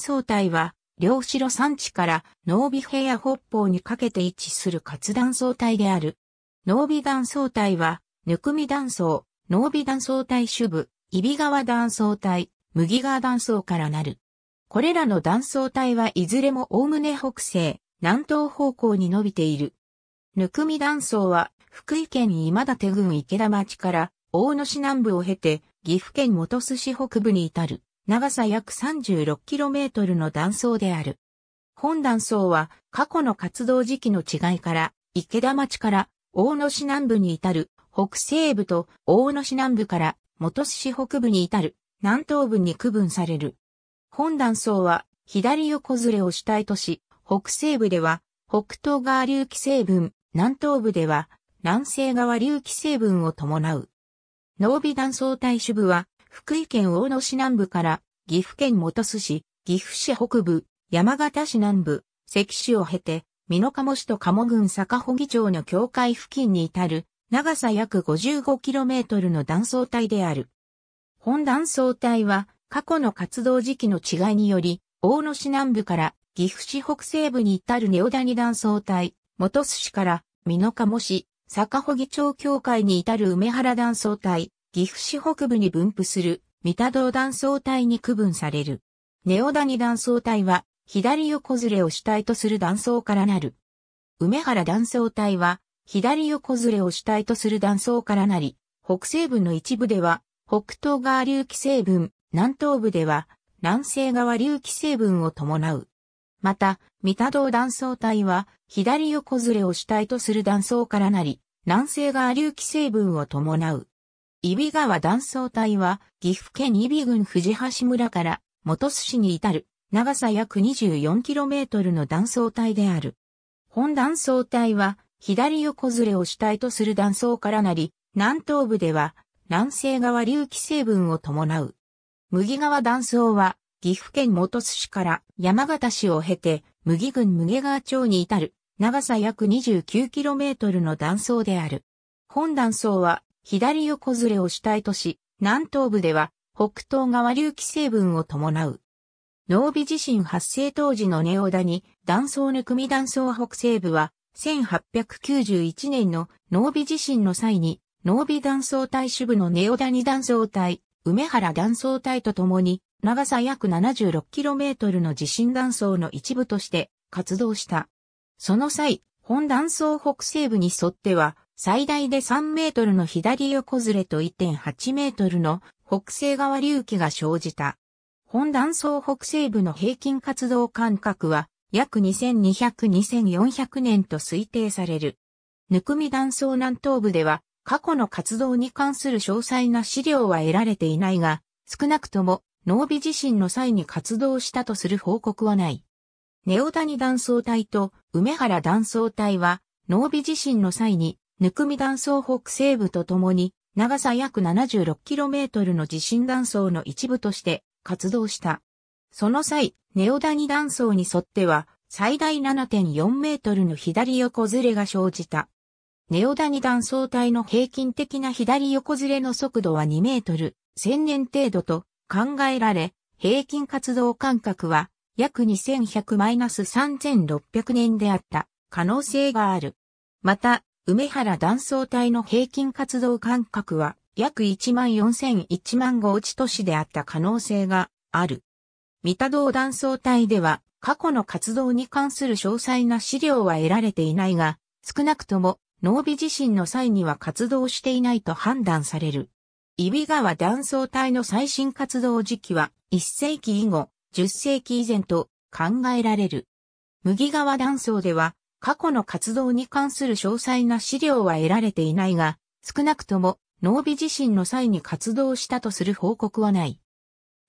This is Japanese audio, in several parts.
総体は、両白山地から濃尾平野北方にかけて位置する活断層帯である。濃尾断層帯は、ぬくみ断層、濃尾断層帯主部、揖斐川断層帯、麦川断層からなる。これらの断層帯はいずれもおおむね北西、南東方向に伸びている。ぬくみ断層は、福井県今立郡池田町から、大野市南部を経て、岐阜県本巣市北部に至る。長さ約 36km の断層である。本断層は過去の活動時期の違いから、池田町から大野市南部に至る北西部と大野市南部から元市北部に至る南東部に区分される。本断層は左横ずれを主体とし、北西部では北東側流起成分、南東部では南西側流起成分を伴う。濃尾断層帯主部は福井県大野市南部から、岐阜県本巣市、岐阜市北部、山形市南部、関市を経て、美濃加茂市と加茂郡坂木町の境界付近に至る、長さ約 55km の断層帯である。本断層帯は、過去の活動時期の違いにより、大野市南部から岐阜市北西部に至るオダ谷断層帯、本巣市から美濃加茂市、坂木町境界に至る梅原断層帯、岐阜市北部に分布する三田道断層帯に区分される。ネオダニ断層帯は、左横ずれを主体とする断層からなる。梅原断層帯は、左横ずれを主体とする断層からなり、北西部の一部では、北東側流気成分、南東部では、南西側流気成分を伴う。また、三田道断層帯は、左横ずれを主体とする断層からなり、南西側流気成分を伴う。伊比川断層帯は、岐阜県伊比郡藤橋村から本栖市に至る、長さ約 24km の断層帯である。本断層帯は、左横ずれを主体とする断層からなり、南東部では、南西側隆起成分を伴う。麦川断層は、岐阜県本巣市から山形市を経て、麦郡麦川町に至る、長さ約 29km の断層である。本断層は、左横ずれを主体とし、南東部では北東側流気成分を伴う。濃尾地震発生当時のネオダニ、断層抜くみ断層北西部は1891年の濃尾地震の際に濃尾断層帯支部のネオダニ断層帯、梅原断層帯とともに長さ約 76km の地震断層の一部として活動した。その際、本断層北西部に沿っては最大で3メートルの左横ずれと1.8メートルの北西側隆起が生じた。本断層北西部の平均活動間隔は約2200-2400年と推定される。ぬくみ断層南東部では過去の活動に関する詳細な資料は得られていないが、少なくとも濃尾地震の際に活動したとする報告はない。ネオ谷断層帯と梅原断層帯は、濃尾地震の際にぬくみ断層北西部とともに、長さ約 76km の地震断層の一部として活動した。その際、ネオダニ断層に沿っては、最大7.4メートルの左横ずれが生じた。ネオダニ断層帯の平均的な左横ずれの速度は2メートル、1000年程度と考えられ、平均活動間隔は約2100-3600年であった可能性がある。また、梅原断層帯の平均活動間隔は約1万4001万5地都市であった可能性がある。三田道断層帯では過去の活動に関する詳細な資料は得られていないが、少なくとも濃尾地震の際には活動していないと判断される。伊斐川断層帯の最新活動時期は1世紀以後、10世紀以前と考えられる。麦川断層では過去の活動に関する詳細な資料は得られていないが、少なくとも、農美地震の際に活動したとする報告はない。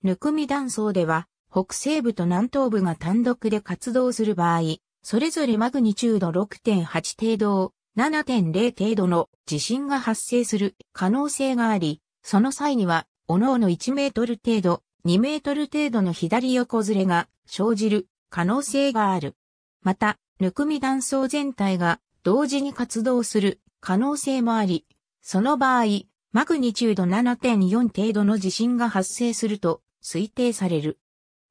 ぬくみ断層では、北西部と南東部が単独で活動する場合、それぞれマグニチュード6.8程度を7.0程度の地震が発生する可能性があり、その際には、おのおの1メートル程度、2メートル程度の左横ずれが生じる可能性がある。また、ぬくみ断層全体が同時に活動する可能性もあり、その場合、マグニチュード7.4程度の地震が発生すると推定される。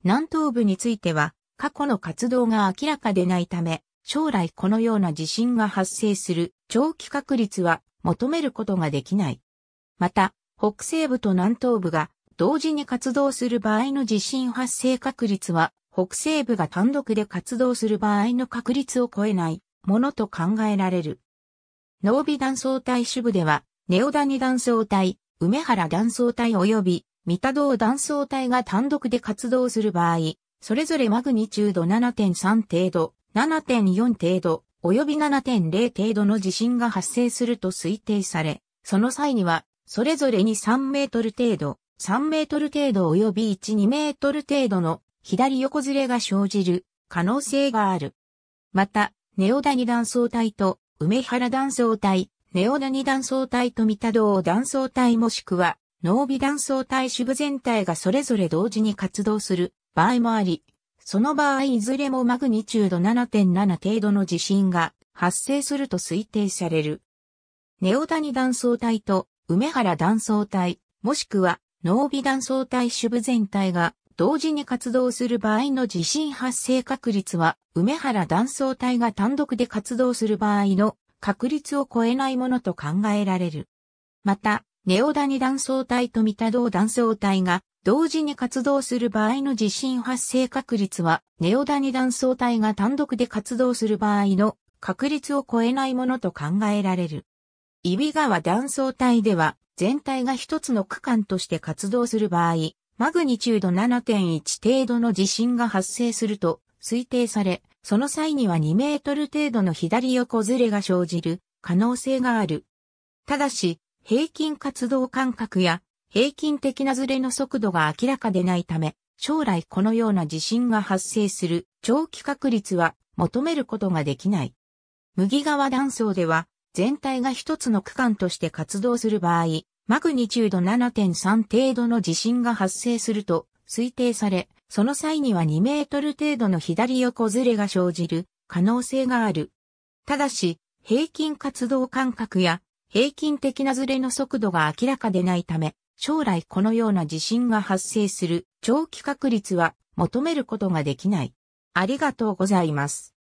南東部については過去の活動が明らかでないため、将来このような地震が発生する長期確率は求めることができない。また、北西部と南東部が同時に活動する場合の地震発生確率は北西部が単独で活動する場合の確率を超えないものと考えられる。濃尾断層帯主部では、ネオダニ断層帯、梅原断層帯及び、三田道断層帯が単独で活動する場合、それぞれマグニチュード7.3程度、7.4程度、及び7.0程度の地震が発生すると推定され、その際には、それぞれに3メートル程度、3メートル程度及び1、2メートル程度の左横ずれが生じる可能性がある。また、ネオダニ断層帯と梅原断層帯、ネオダニ断層帯と三田道断層帯もしくは、脳微断層帯主部全体がそれぞれ同時に活動する場合もあり、その場合いずれもマグニチュード7.7程度の地震が発生すると推定される。ネオダニ断層帯と梅原断層帯、もしくは脳微断層帯主部全体が同時に活動する場合の地震発生確率は、梅原断層帯が単独で活動する場合の確率を超えないものと考えられる。また、ネオダニ断層帯とミタドウ断層帯が同時に活動する場合の地震発生確率は、ネオダニ断層帯が単独で活動する場合の確率を超えないものと考えられる。イビ川断層帯では、全体が一つの区間として活動する場合、マグニチュード7.1程度の地震が発生すると推定され、その際には2メートル程度の左横ずれが生じる可能性がある。ただし、平均活動間隔や平均的なずれの速度が明らかでないため、将来このような地震が発生する長期確率は求めることができない。麦川断層では全体が一つの区間として活動する場合、マグニチュード7.3程度の地震が発生すると推定され、その際には2メートル程度の左横ずれが生じる可能性がある。ただし、平均活動間隔や平均的なずれの速度が明らかでないため、将来このような地震が発生する長期確率は求めることができない。ありがとうございます。